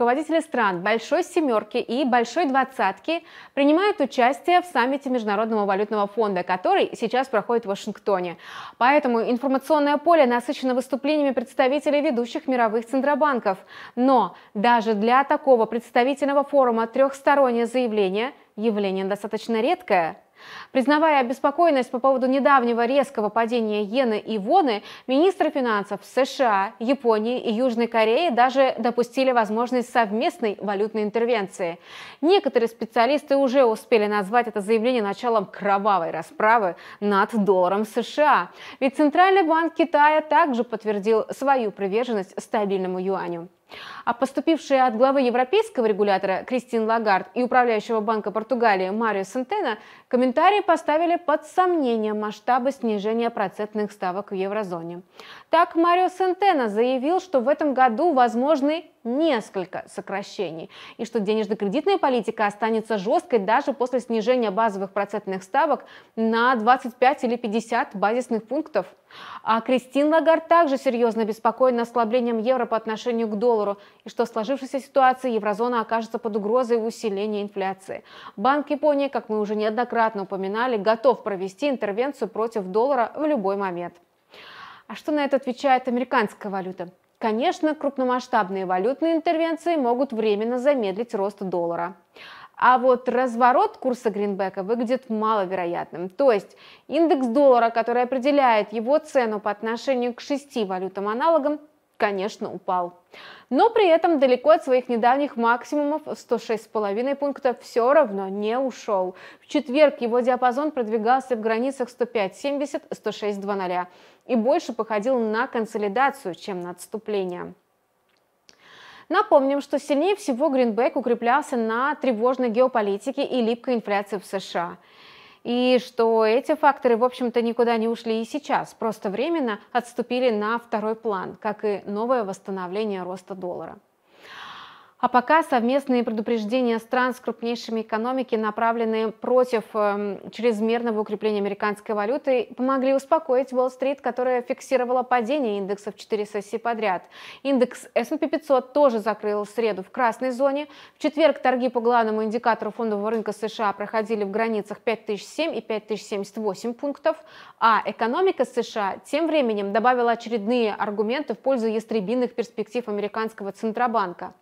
руководители стран Большой Семерки и Большой Двадцатки принимают участие в саммите Международного валютного фонда, который сейчас проходит в Вашингтоне. Поэтому информационное поле насыщено выступлениями представителей ведущих мировых центробанков. Но даже для такого представительного форума трехстороннее заявление – явление достаточно редкое – Признавая обеспокоенность по поводу недавнего резкого падения иены и воны, министры финансов США, Японии и Южной Кореи даже допустили возможность совместной валютной интервенции. Некоторые специалисты уже успели назвать это заявление началом кровавой расправы над долларом США. Ведь Центральный банк Китая также подтвердил свою приверженность стабильному юаню. А поступившие от главы европейского регулятора Кристин Лагард и управляющего банка Португалии Марио Сентена комментарии Комментарии поставили под сомнение масштабы снижения процентных ставок в еврозоне. Так, Марио Сентена заявил, что в этом году возможны несколько сокращений, и что денежно-кредитная политика останется жесткой даже после снижения базовых процентных ставок на 25 или 50 базисных пунктов. А Кристин Лагард также серьезно обеспокоена ослаблением евро по отношению к доллару и что в сложившейся ситуации еврозона окажется под угрозой усиления инфляции. Банк Японии, как мы уже неоднократно упоминали, готов провести интервенцию против доллара в любой момент. А что на это отвечает американская валюта? Конечно, крупномасштабные валютные интервенции могут временно замедлить рост доллара. А вот разворот курса гринбека выглядит маловероятным. То есть индекс доллара, который определяет его цену по отношению к шести валютам-аналогам, конечно, упал. Но при этом далеко от своих недавних максимумов 106,5 пункта все равно не ушел. В четверг его диапазон продвигался в границах 105,70, 106,00 и больше походил на консолидацию, чем на отступление. Напомним, что сильнее всего Гринбек укреплялся на тревожной геополитике и липкой инфляции в США и что эти факторы, в общем-то, никуда не ушли и сейчас, просто временно отступили на второй план, как и новое восстановление роста доллара. А пока совместные предупреждения стран с крупнейшими экономики, направленные против эм, чрезмерного укрепления американской валюты, помогли успокоить Уолл-стрит, которая фиксировала падение индексов 4 сессии подряд. Индекс S&P 500 тоже закрыл среду в красной зоне. В четверг торги по главному индикатору фондового рынка США проходили в границах 5007 и 5078 пунктов, а экономика США тем временем добавила очередные аргументы в пользу ястребиных перспектив американского Центробанка.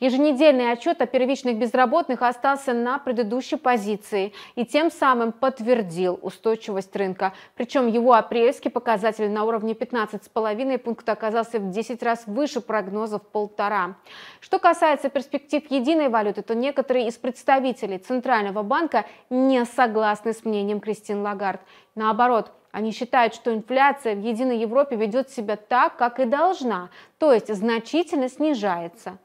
Еженедельный отчет о первичных безработных остался на предыдущей позиции и тем самым подтвердил устойчивость рынка. Причем его апрельский показатель на уровне 15,5 пункта оказался в 10 раз выше прогнозов полтора. Что касается перспектив единой валюты, то некоторые из представителей Центрального банка не согласны с мнением Кристин Лагард. Наоборот, они считают, что инфляция в единой Европе ведет себя так, как и должна, то есть значительно снижается.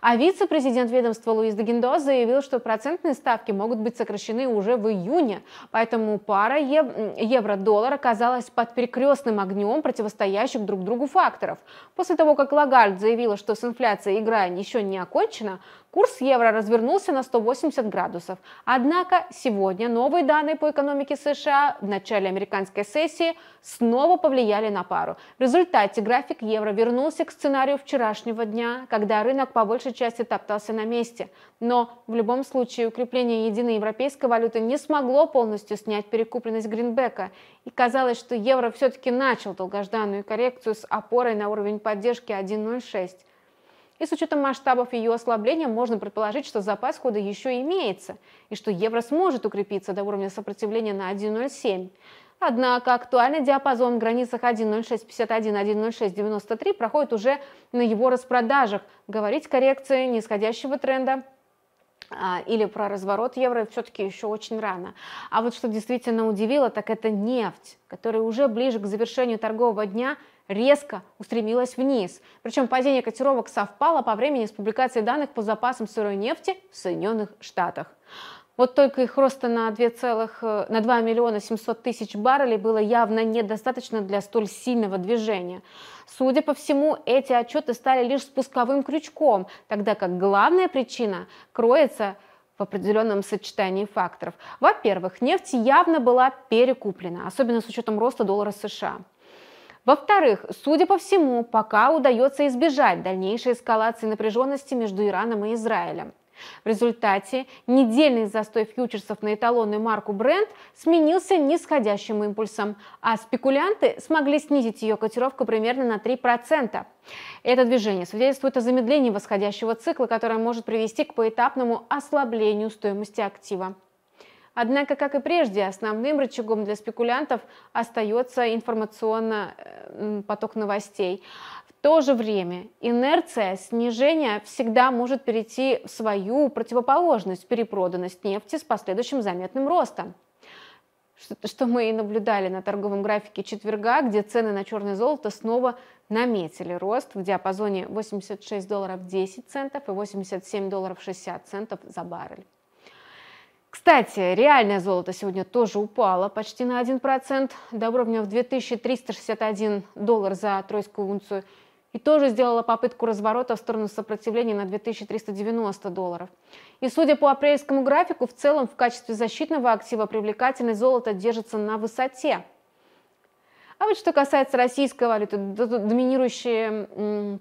А вице-президент ведомства Луис Дагиндо заявил, что процентные ставки могут быть сокращены уже в июне, поэтому пара ев- евро-доллар оказалась под перекрестным огнем противостоящих друг другу факторов. После того, как Лагард заявила, что с инфляцией игра еще не окончена, Курс евро развернулся на 180 градусов. Однако сегодня новые данные по экономике США в начале американской сессии снова повлияли на пару. В результате график евро вернулся к сценарию вчерашнего дня, когда рынок по большей части топтался на месте. Но в любом случае укрепление единой европейской валюты не смогло полностью снять перекупленность гринбека. И казалось, что евро все-таки начал долгожданную коррекцию с опорой на уровень поддержки 1.06. И с учетом масштабов ее ослабления можно предположить, что запас хода еще имеется, и что евро сможет укрепиться до уровня сопротивления на 1,07. Однако актуальный диапазон в границах 1.0651-1.0693 проходит уже на его распродажах. Говорить коррекции нисходящего тренда а, или про разворот евро все-таки еще очень рано. А вот что действительно удивило, так это нефть, которая уже ближе к завершению торгового дня – резко устремилась вниз. Причем падение котировок совпало по времени с публикацией данных по запасам сырой нефти в Соединенных Штатах. Вот только их роста на, 2, э, на 2 миллиона 700 тысяч баррелей было явно недостаточно для столь сильного движения. Судя по всему, эти отчеты стали лишь спусковым крючком, тогда как главная причина кроется в определенном сочетании факторов. Во-первых, нефть явно была перекуплена, особенно с учетом роста доллара США. Во-вторых, судя по всему, пока удается избежать дальнейшей эскалации напряженности между Ираном и Израилем. В результате недельный застой фьючерсов на эталонную марку Brent сменился нисходящим импульсом, а спекулянты смогли снизить ее котировку примерно на 3%. Это движение свидетельствует о замедлении восходящего цикла, которое может привести к поэтапному ослаблению стоимости актива. Однако, как и прежде, основным рычагом для спекулянтов остается информационный э, поток новостей. В то же время инерция снижения всегда может перейти в свою противоположность, перепроданность нефти с последующим заметным ростом что мы и наблюдали на торговом графике четверга, где цены на черное золото снова наметили рост в диапазоне 86 долларов 10 центов и 87 долларов 60 центов за баррель. Кстати, реальное золото сегодня тоже упало почти на 1%, до уровня в 2361 доллар за тройскую унцию, и тоже сделала попытку разворота в сторону сопротивления на 2390 долларов. И судя по апрельскому графику, в целом в качестве защитного актива привлекательное золото держится на высоте. А вот что касается российской валюты, доминирующие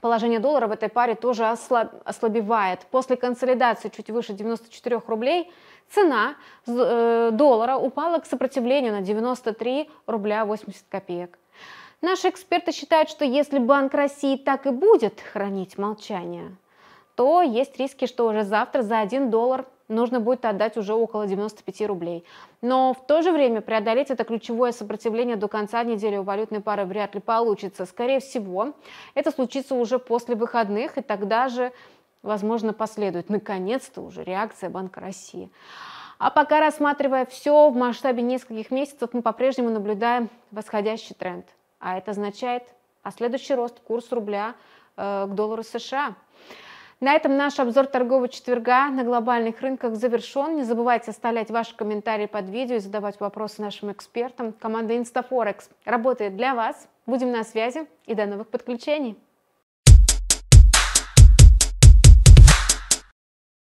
Положение доллара в этой паре тоже ослабевает. После консолидации чуть выше 94 рублей цена э, доллара упала к сопротивлению на 93 рубля 80 копеек. Наши эксперты считают, что если Банк России так и будет хранить молчание, то есть риски, что уже завтра за 1 доллар нужно будет отдать уже около 95 рублей. Но в то же время преодолеть это ключевое сопротивление до конца недели у валютной пары вряд ли получится. Скорее всего, это случится уже после выходных, и тогда же, возможно, последует наконец-то уже реакция Банка России. А пока рассматривая все в масштабе нескольких месяцев, мы по-прежнему наблюдаем восходящий тренд. А это означает, а следующий рост курс рубля э, к доллару США – на этом наш обзор торгового четверга на глобальных рынках завершен. Не забывайте оставлять ваши комментарии под видео и задавать вопросы нашим экспертам. Команда InstaForex работает для вас. Будем на связи и до новых подключений.